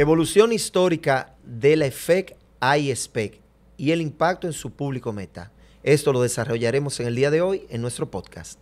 Evolución histórica de la EFEC ISPEC e y el impacto en su público meta. Esto lo desarrollaremos en el día de hoy en nuestro podcast.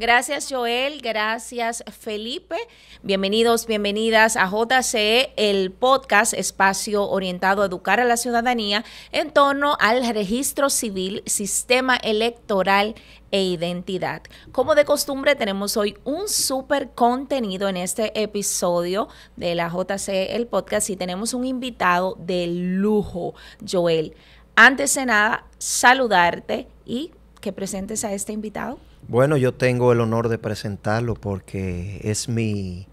Gracias Joel, gracias Felipe. Bienvenidos, bienvenidas a JCE, el podcast espacio orientado a educar a la ciudadanía en torno al registro civil, sistema electoral e identidad. Como de costumbre, tenemos hoy un súper contenido en este episodio de la JCE, el podcast, y tenemos un invitado de lujo, Joel. Antes de nada, saludarte y que presentes a este invitado. Bueno, yo tengo el honor de presentarlo porque es mi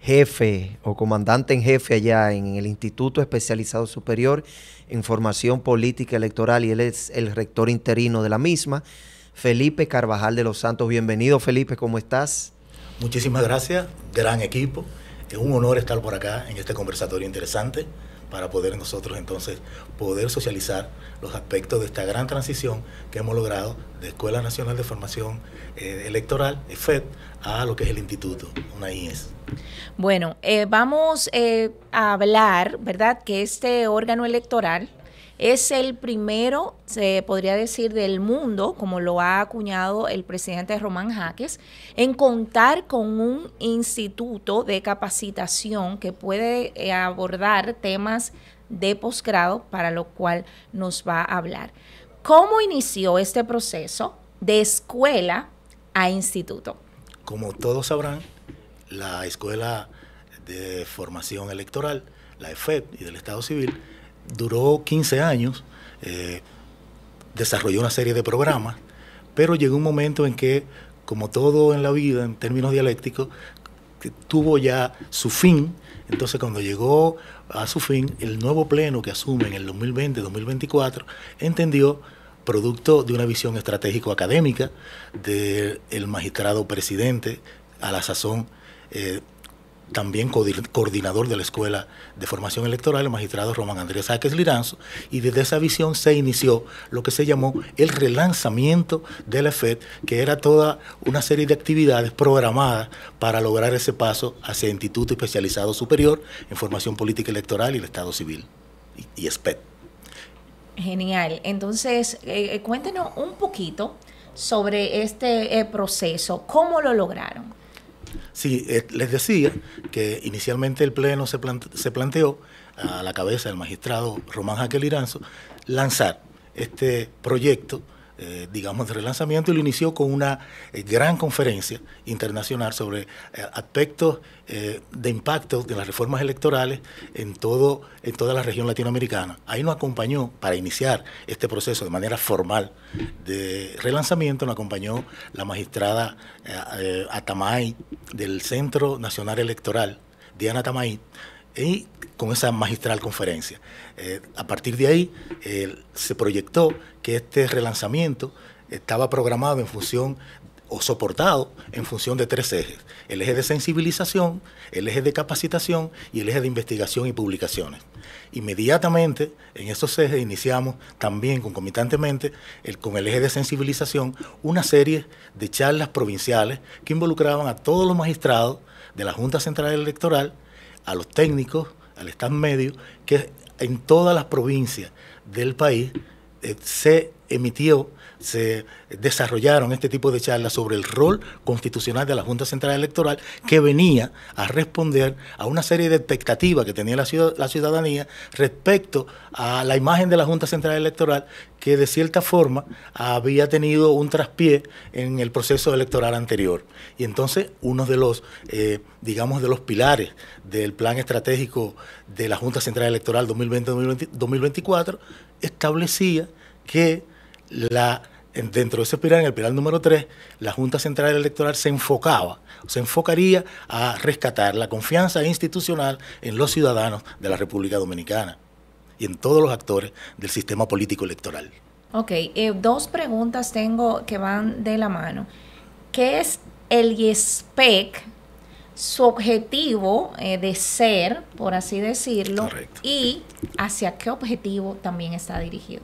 jefe o comandante en jefe allá en el Instituto Especializado Superior en Formación Política Electoral y él es el rector interino de la misma, Felipe Carvajal de los Santos. Bienvenido Felipe, ¿cómo estás? Muchísimas gracias, gran equipo. Es un honor estar por acá en este conversatorio interesante para poder nosotros entonces poder socializar los aspectos de esta gran transición que hemos logrado de Escuela Nacional de Formación eh, Electoral, FED, a lo que es el instituto, una IES. Bueno, eh, vamos eh, a hablar, ¿verdad?, que este órgano electoral es el primero, se podría decir, del mundo, como lo ha acuñado el presidente Román Jaques, en contar con un instituto de capacitación que puede eh, abordar temas de posgrado, para lo cual nos va a hablar. ¿Cómo inició este proceso de escuela a instituto? Como todos sabrán, la escuela de formación electoral, la EFED y del Estado Civil, duró 15 años, eh, desarrolló una serie de programas, pero llegó un momento en que, como todo en la vida, en términos dialécticos, tuvo ya su fin. Entonces, cuando llegó a su fin, el nuevo pleno que asume en el 2020-2024 entendió producto de una visión estratégico-académica del magistrado presidente, a la sazón eh, también coordinador de la Escuela de Formación Electoral, el magistrado Román Andrés Sáquez Liranzo, y desde esa visión se inició lo que se llamó el relanzamiento de la FED, que era toda una serie de actividades programadas para lograr ese paso hacia Instituto Especializado Superior en Formación Política Electoral y el Estado Civil, y, ESPED. Genial. Entonces, eh, eh, cuéntenos un poquito sobre este eh, proceso, cómo lo lograron. Sí, eh, les decía que inicialmente el Pleno se, planteó a la cabeza del magistrado Román Jaquel Iranzo lanzar este proyecto eh, digamos, de relanzamiento y lo inició con una eh, gran conferencia internacional sobre eh, aspectos de impacto de las reformas electorales en, todo, en toda la región latinoamericana. Ahí nos acompañó, para iniciar este proceso de manera formal de relanzamiento, nos acompañó la magistrada Atamay del Centro Nacional Electoral, Diana Atamay, y con esa magistral conferencia. Eh, a partir de ahí se proyectó que este relanzamiento estaba programado en función o soportado en función de tres ejes. El eje de sensibilización, el eje de capacitación y el eje de investigación y publicaciones. Inmediatamente en esos ejes iniciamos también concomitantemente con el eje de sensibilización una serie de charlas provinciales que involucraban a todos los magistrados de la Junta Central Electoral, a los técnicos, al Estado medio, que en todas las provincias del país eh, se emitió se desarrollaron este tipo de charlas sobre el rol constitucional de la Junta Central Electoral que venía a responder a una serie de expectativas que tenía la, ciudadanía respecto a la imagen de la Junta Central Electoral que de cierta forma había tenido un traspié en el proceso electoral anterior. Y entonces uno de los, eh, digamos, de los pilares del plan estratégico de la Junta Central Electoral 2020-2024 establecía que la dentro de ese pilar, en el pilar número 3, la Junta Central Electoral se enfocaba, se enfocaría a rescatar la confianza institucional en los ciudadanos de la República Dominicana y en todos los actores del sistema político electoral. Ok, eh, dos preguntas tengo que van de la mano. ¿Qué es el IESPEC? Su objetivo eh, de ser, por así decirlo, Correcto. y hacia qué objetivo también está dirigido.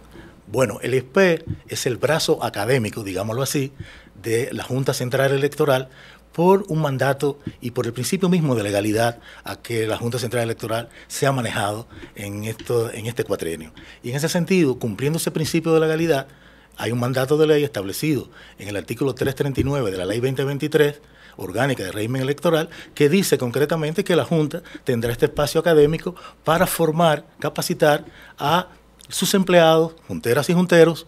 Bueno, el ISP es el brazo académico, digámoslo así, de la Junta Central Electoral por un mandato y por el principio mismo de legalidad a que la Junta Central Electoral sea ha manejado en, esto, en este cuatrenio. Y en ese sentido, cumpliendo ese principio de legalidad, hay un mandato de ley establecido en el artículo 339 de la Ley 2023 orgánica de régimen electoral, que dice concretamente que la Junta tendrá este espacio académico para formar, capacitar a sus empleados, junteras y junteros,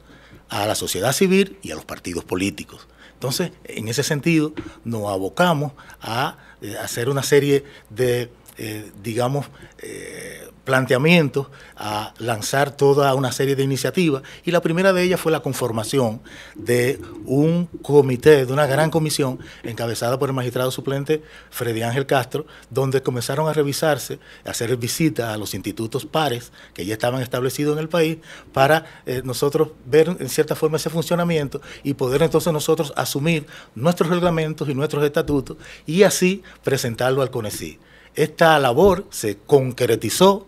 a la sociedad civil y a los partidos políticos. Entonces, en ese sentido, nos abocamos a eh, hacer una serie de, eh, digamos, eh, planteamientos, a lanzar toda una serie de iniciativas y la primera de ellas fue la conformación de un comité, de una gran comisión encabezada por el magistrado suplente Freddy Ángel Castro, donde comenzaron a revisarse, a hacer visitas a los institutos pares que ya estaban establecidos en el país para eh, nosotros ver en cierta forma ese funcionamiento y poder entonces nosotros asumir nuestros reglamentos y nuestros estatutos y así presentarlo al CONECI. Esta labor se concretizó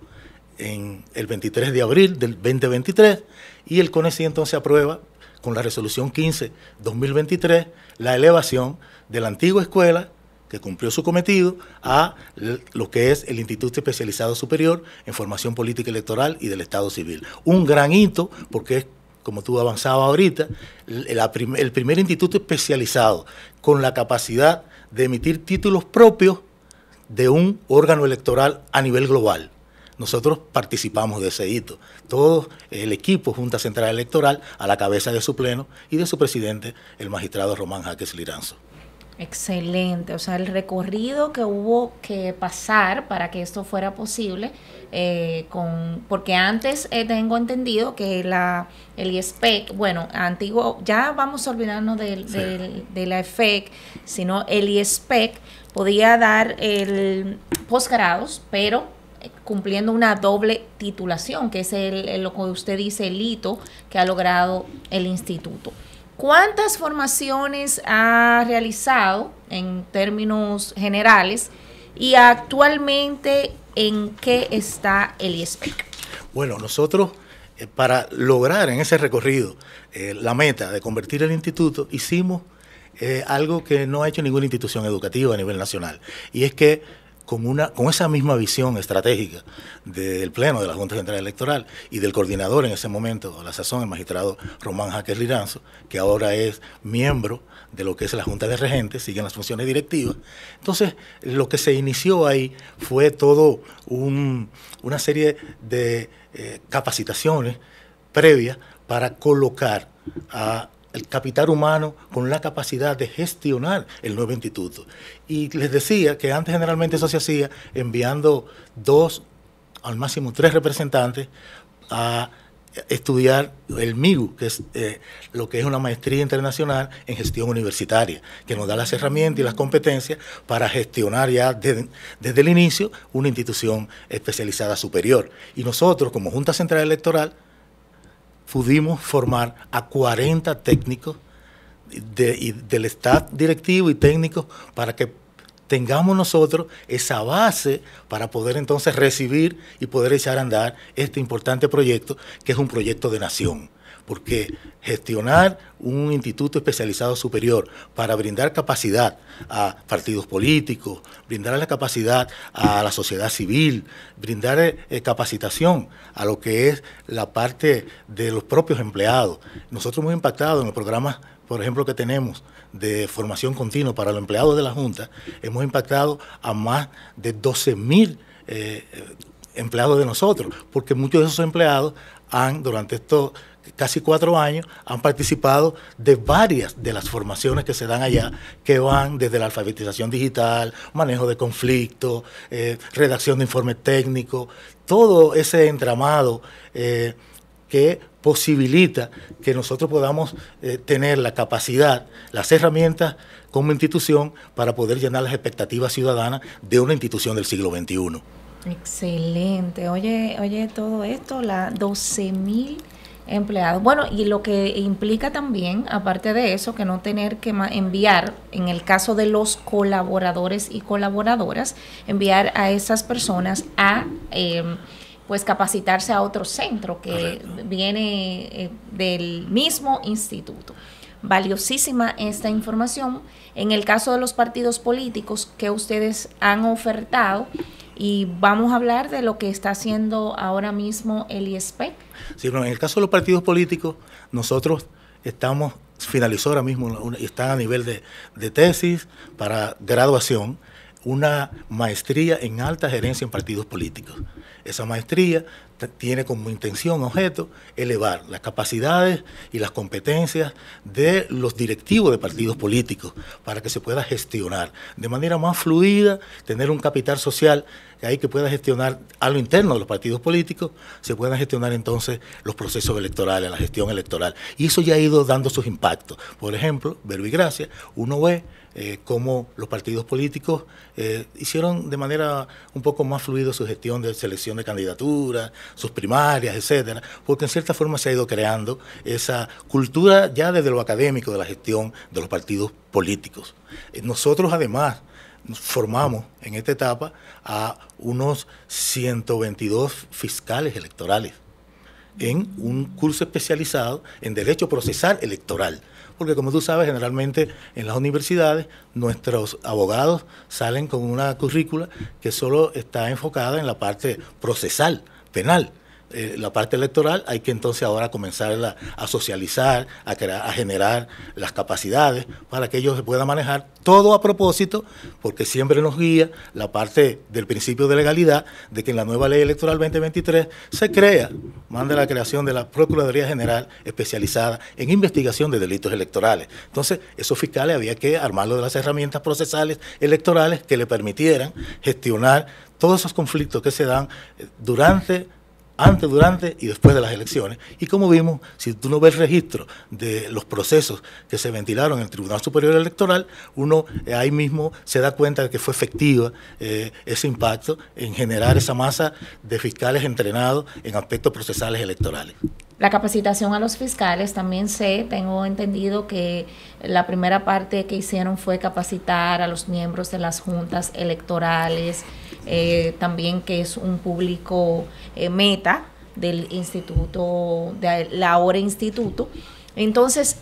en el 23 de abril del 2023 y el CONECI entonces aprueba con la resolución 15-2023 la elevación de la antigua escuela que cumplió su cometido a lo que es el Instituto Especializado Superior en Formación Política Electoral y del Estado Civil. Un gran hito porque es como tú avanzabas ahorita, el el primer instituto especializado con la capacidad de emitir títulos propios de un órgano electoral a nivel global nosotros participamos de ese hito. Todo el equipo, Junta Central Electoral, a la cabeza de su pleno y de su presidente, el magistrado Román Jaques Liranzo. Excelente, o sea, el recorrido que hubo que pasar para que esto fuera posible, eh, con, porque antes eh, tengo entendido que la, el IESPEC, bueno, antiguo, ya vamos a olvidarnos del, de la EFEC, sino el IESPEC podía dar el posgrados, pero cumpliendo una doble titulación, que es lo que usted dice, el hito que ha logrado el instituto. ¿Cuántas formaciones ha realizado en términos generales y actualmente en qué está el ISPEC? Bueno, nosotros eh, para lograr en ese recorrido eh, la meta de convertir el instituto, hicimos eh, algo que no ha hecho ninguna institución educativa a nivel nacional, y es que con, una, con esa misma visión estratégica del Pleno de la Junta Central Electoral y del coordinador en ese momento, a la sazón, el magistrado Román Jaques Liranzo, que ahora es miembro de lo que es la Junta de Regentes, siguen las funciones directivas. Entonces, lo que se inició ahí fue todo una serie de eh, capacitaciones previas para colocar a el capital humano con la capacidad de gestionar el nuevo instituto. Y les decía que antes generalmente eso se hacía enviando dos, al máximo tres representantes a estudiar el MIGU, que es eh, lo que es una maestría internacional en gestión universitaria, que nos da las herramientas y las competencias para gestionar ya desde el inicio una institución especializada superior. Y nosotros, como Junta Central Electoral, pudimos formar a 40 técnicos del staff directivo y técnico para que tengamos nosotros esa base para poder entonces recibir y poder echar a andar este importante proyecto que es un proyecto de nación porque gestionar un instituto especializado superior para brindar capacidad a partidos políticos, brindar la capacidad a la sociedad civil, brindar eh, eh, capacitación a lo que es la parte de los propios empleados. Nosotros hemos impactado en los programas, por ejemplo, que tenemos de formación continua para los empleados de la Junta, hemos impactado a más de 12.000 mil eh, empleados de nosotros, porque muchos de esos empleados han, durante estos casi cuatro años, han participado de varias de las formaciones que se dan allá, que van desde la alfabetización digital, manejo de conflictos, eh, redacción de informes técnicos, todo ese entramado eh, que posibilita que nosotros podamos eh, tener la capacidad, las herramientas como institución para poder llenar las expectativas ciudadanas de una institución del siglo XXI. Excelente. Oye, oye, todo esto, la 12 mil empleados. Bueno, y lo que implica también, aparte de eso, que no tener que enviar, en el caso de los colaboradores y colaboradoras, enviar a esas personas a... Em, pues capacitarse a otro centro que viene eh, del mismo instituto valiosísima esta información. En el caso de los partidos políticos que ustedes han ofertado, y vamos a hablar de lo que está haciendo ahora mismo el ISPEC. Sí, en el caso de los partidos políticos, nosotros estamos, finalizó ahora mismo, y está a nivel de, de tesis para graduación, una maestría en alta gerencia en partidos políticos esa maestría tiene como intención, objeto, elevar las capacidades y las competencias de los directivos de partidos políticos para que se pueda gestionar de manera más fluida, tener un capital social que ahí que pueda gestionar a lo interno de los partidos políticos, se puedan gestionar entonces los procesos electorales, la gestión electoral. Y eso ya ha ido dando sus impactos. Por ejemplo, Verbo y Gracia, uno ve eh, cómo los partidos políticos eh, hicieron de manera un poco más fluida su gestión de selección de candidaturas, sus primarias, etcétera, porque en cierta forma se ha ido creando esa cultura ya desde lo académico de la gestión de los partidos políticos. Eh, nosotros además formamos en esta etapa a unos 122 fiscales electorales en un curso especializado en derecho procesal electoral porque como tú sabes, generalmente en las universidades nuestros abogados salen con una currícula que solo está enfocada en la parte procesal, penal. Eh, la parte electoral, hay que entonces ahora comenzar a, socializar, a, a generar las capacidades para que ellos se puedan manejar todo a propósito, porque siempre nos guía la parte del principio de legalidad, de que en la nueva ley electoral 2023 se crea, manda la creación de la Procuraduría General especializada en investigación de delitos electorales. Entonces, esos fiscales había que armarlo de las herramientas procesales electorales que le permitieran gestionar todos esos conflictos que se dan eh, durante antes, durante y después de las elecciones. Y como vimos, si tú no ves registro de los procesos que se ventilaron en el Tribunal Superior Electoral, uno eh, ahí mismo se da cuenta de que fue efectiva eh, ese impacto en generar esa masa de fiscales entrenados en aspectos procesales electorales. La capacitación a los fiscales también sé, tengo entendido que la primera parte que hicieron fue capacitar a los miembros de las juntas electorales, eh, también que es un público eh, meta del instituto, de la hora instituto. Entonces,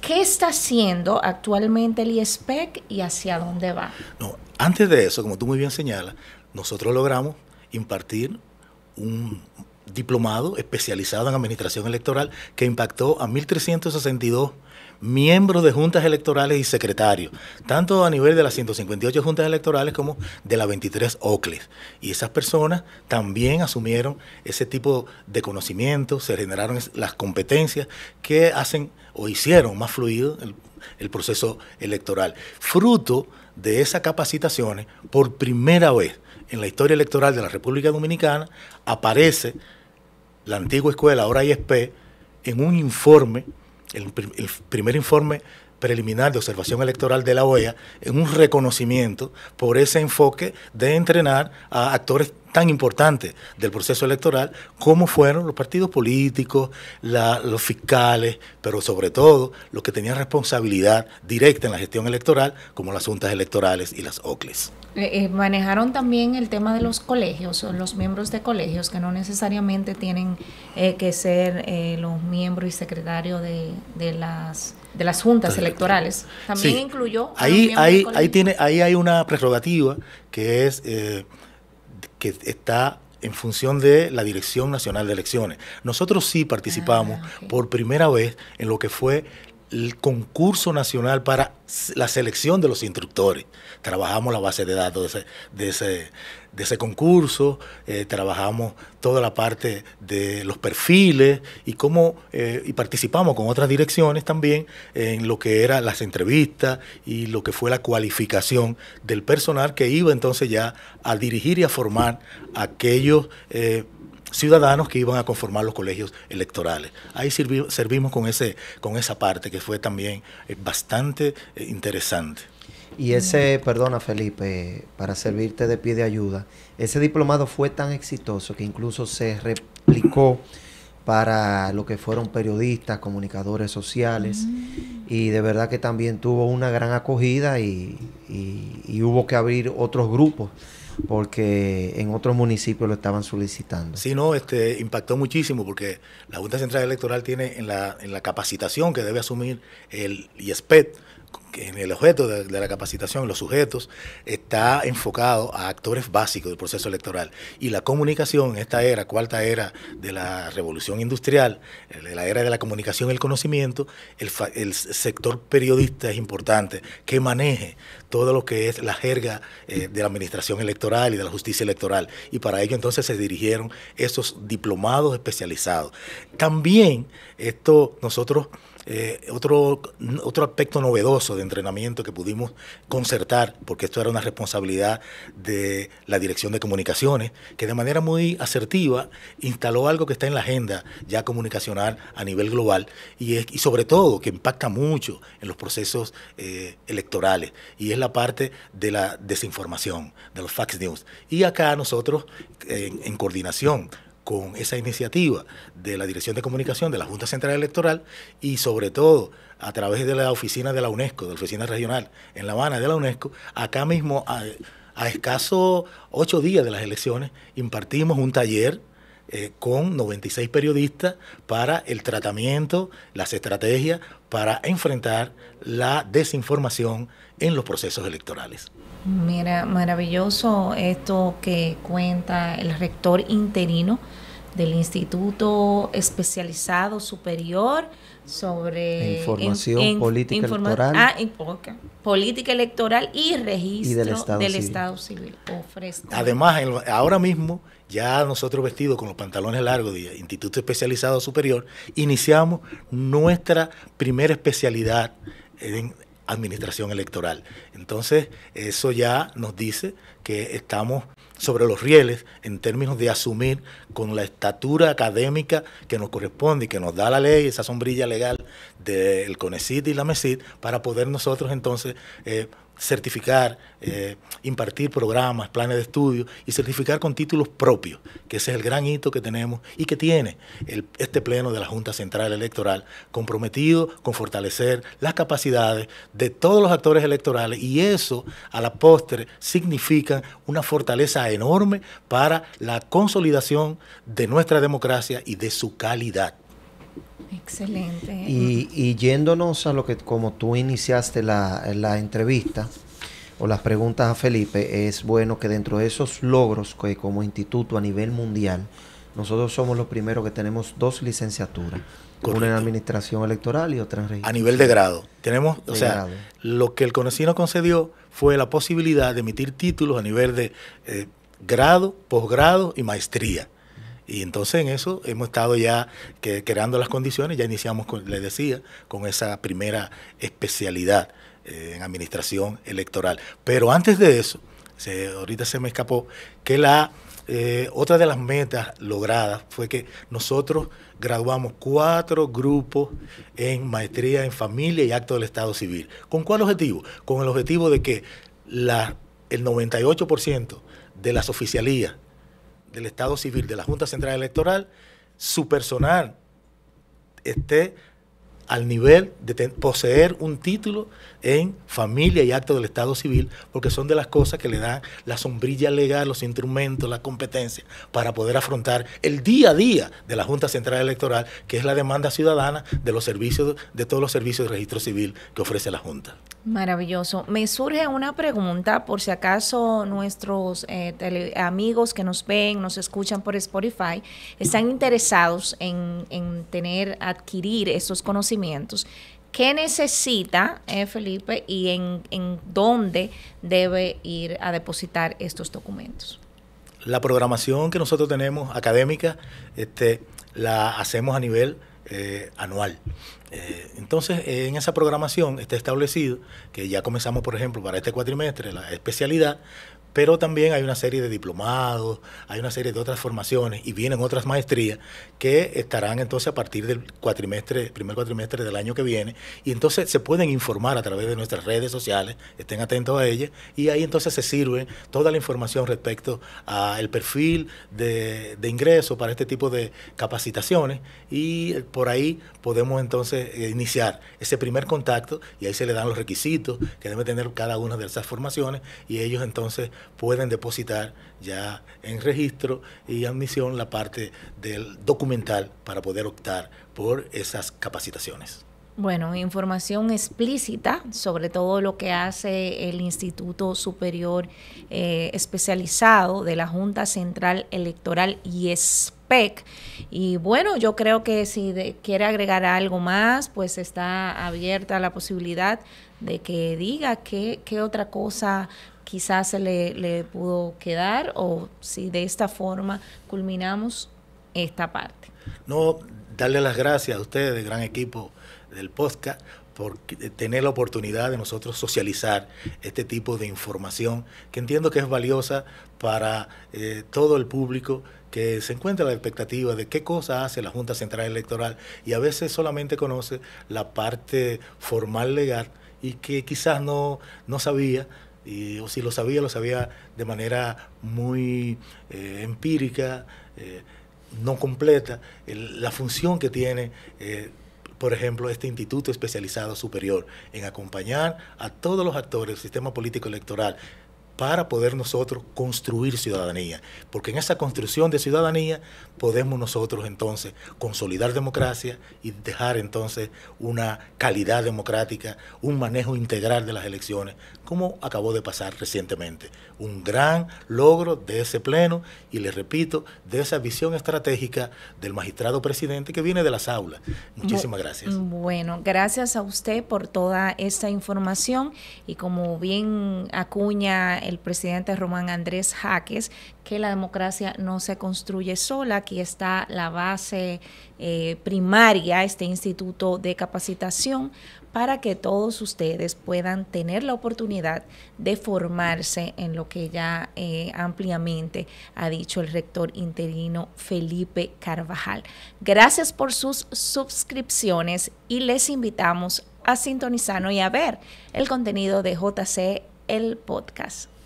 ¿qué está haciendo actualmente el ISPEC y hacia dónde va? No, antes de eso, como tú muy bien señalas, nosotros logramos impartir un diplomado especializado en administración electoral que impactó a 1.362 miembros de juntas electorales y secretarios, tanto a nivel de las 158 juntas electorales como de las 23 OCLES. Y esas personas también asumieron ese tipo de conocimiento, se generaron las competencias que hacen o hicieron más fluido el, proceso electoral. Fruto de esas capacitaciones, por primera vez en la historia electoral de la República Dominicana, aparece la antigua escuela, ahora ISP, en un informe, el, primer informe preliminar de observación electoral de la OEA en un reconocimiento por ese enfoque de entrenar a actores tan importante del proceso electoral como fueron los partidos políticos, los fiscales, pero sobre todo los que tenían responsabilidad directa en la gestión electoral, como las juntas electorales y las OCLES. Eh, eh, manejaron también el tema de los colegios, los miembros de colegios, que no necesariamente tienen eh, que ser los miembros y secretarios de, de las de las juntas electorales. También incluyó. Ahí, ahí, ahí, tiene, ahí hay una prerrogativa que es que está en función de la Dirección Nacional de Elecciones. Nosotros sí participamos ah, por primera vez en lo que fue el concurso nacional para la selección de los instructores. Trabajamos la base de datos de ese, de ese, concurso, eh, trabajamos toda la parte de los perfiles y cómo eh, y participamos con otras direcciones también en lo que eran las entrevistas y lo que fue la cualificación del personal que iba entonces ya a dirigir y a formar aquellos eh, ciudadanos que iban a conformar los colegios electorales. Ahí servimos con, ese, con esa parte que fue también eh, bastante eh, interesante. Y ese, perdona Felipe, para servirte de pie de ayuda, ese diplomado fue tan exitoso que incluso se replicó para lo que fueron periodistas, comunicadores sociales, mm. y de verdad que también tuvo una gran acogida y hubo que abrir otros grupos porque en otros municipios lo estaban solicitando. Sí, no, este, impactó muchísimo porque la Junta Central Electoral tiene en la, en la capacitación que debe asumir el IESPET, en el objeto de, la capacitación, los sujetos, está enfocado a actores básicos del proceso electoral. Y la comunicación, en esta era, cuarta era de la revolución industrial, de la era de la comunicación, y el conocimiento, el, sector periodista es importante, que maneje todo lo que es la jerga eh, de la administración electoral y de la justicia electoral. Y para ello entonces se dirigieron esos diplomados especializados. También esto nosotros eh, otro, otro aspecto novedoso de entrenamiento que pudimos concertar, porque esto era una responsabilidad de la Dirección de Comunicaciones, que de manera muy asertiva instaló algo que está en la agenda ya comunicacional a nivel global y, sobre todo que impacta mucho en los procesos eh, electorales y es la parte de la desinformación, de los fax news. Y acá nosotros, en coordinación con esa iniciativa de la Dirección de Comunicación de la Junta Central Electoral y sobre todo a través de la oficina de la UNESCO, de la oficina regional en La Habana de la UNESCO, acá mismo a, escasos ocho días de las elecciones impartimos un taller eh, con 96 periodistas para el tratamiento, las estrategias para enfrentar la desinformación en los procesos electorales. Mira, maravilloso esto que cuenta el rector interino del Instituto Especializado Superior sobre Información Política Electoral. Ah, política Electoral y Registro del, Estado, Civil. Además, ahora mismo, ya nosotros vestidos con los pantalones largos del Instituto Especializado Superior, iniciamos nuestra primera especialidad en, administración electoral. Entonces, eso ya nos dice que estamos sobre los rieles en términos de asumir con la estatura académica que nos corresponde y que nos da la ley, esa sombrilla legal del CONECIT y la MESID, para poder nosotros entonces eh, certificar, eh, impartir programas, planes de estudio y certificar con títulos propios, que ese es el gran hito que tenemos y que tiene el, este pleno de la Junta Central Electoral, comprometido con fortalecer las capacidades de todos los actores electorales y eso a la postre significa una fortaleza enorme para la consolidación de nuestra democracia y de su calidad. Excelente. Y, yéndonos a lo que, como tú iniciaste la, entrevista o las preguntas a Felipe, es bueno que dentro de esos logros que como instituto a nivel mundial, nosotros somos los primeros que tenemos dos licenciaturas. Una en administración electoral y otra en registro. A nivel de grado. Tenemos, o sea, lo que el CONECINO concedió fue la posibilidad de emitir títulos a nivel de eh, grado, posgrado y maestría. Y entonces en eso hemos estado ya creando las condiciones, ya iniciamos, les decía, con esa primera especialidad eh, en administración electoral. Pero antes de eso, ahorita se me escapó, que la eh, otra de las metas logradas fue que nosotros graduamos cuatro grupos en maestría en familia y acto del Estado civil. ¿Con cuál objetivo? Con el objetivo de que la, el 98% de las oficialías del Estado Civil, de la Junta Central Electoral, su personal esté al nivel de poseer un título en familia y actos del Estado civil, porque son de las cosas que le dan la sombrilla legal, los instrumentos, la competencia para poder afrontar el día a día de la Junta Central Electoral, que es la demanda ciudadana de los servicios, de todos los servicios de registro civil que ofrece la Junta. Maravilloso. Me surge una pregunta por si acaso nuestros eh, amigos que nos ven, nos escuchan por Spotify, están interesados en, en tener, adquirir esos conocimientos qué necesita eh, Felipe y en, dónde debe ir a depositar estos documentos. La programación que nosotros tenemos académica este, la hacemos a nivel eh, anual. Eh, entonces, en esa programación está establecido que ya comenzamos, por ejemplo, para este cuatrimestre la especialidad, pero también hay una serie de diplomados, hay una serie de otras formaciones y vienen otras maestrías que estarán entonces a partir del cuatrimestre, primer cuatrimestre del año que viene y entonces se pueden informar a través de nuestras redes sociales, estén atentos a ellas y ahí entonces se sirve toda la información respecto al perfil de, de, ingreso para este tipo de capacitaciones y por ahí podemos entonces eh, iniciar ese primer contacto y ahí se le dan los requisitos que debe tener cada una de esas formaciones y ellos entonces pueden depositar ya en registro y admisión la parte del documental para poder optar por esas capacitaciones. Bueno, información explícita sobre todo lo que hace el Instituto Superior eh, Especializado de la Junta Central Electoral y SPEC. Y bueno, yo creo que si quiere agregar algo más, pues está abierta la posibilidad de que diga qué, qué otra cosa quizás se le, pudo quedar o si de esta forma culminamos esta parte. No, darle las gracias a ustedes, gran equipo del podcast, por tener la oportunidad de nosotros socializar este tipo de información que entiendo que es valiosa para eh, todo el público que se encuentra la expectativa de qué cosa hace la Junta Central Electoral y a veces solamente conoce la parte formal legal y que quizás no, no sabía y, o si lo sabía, lo sabía de manera muy eh, empírica, eh, no completa, la función que tiene, eh, por ejemplo, este Instituto Especializado Superior en acompañar a todos los actores del sistema político electoral para poder nosotros construir ciudadanía, porque en esa construcción de ciudadanía podemos nosotros entonces consolidar democracia y dejar entonces una calidad democrática, un manejo integral de las elecciones, como acabó de pasar recientemente. Un gran logro de ese pleno y le repito, de esa visión estratégica del magistrado presidente que viene de las aulas. Muchísimas gracias. Bueno, gracias a usted por toda esta información y como bien acuña el presidente Román Andrés Jaques que la democracia no se construye sola, aquí está la base eh, primaria, este instituto de capacitación, para que todos ustedes puedan tener la oportunidad de formarse en lo que ya eh, ampliamente ha dicho el rector interino Felipe Carvajal. Gracias por sus suscripciones y les invitamos a sintonizarnos y a ver el contenido de JC, el podcast.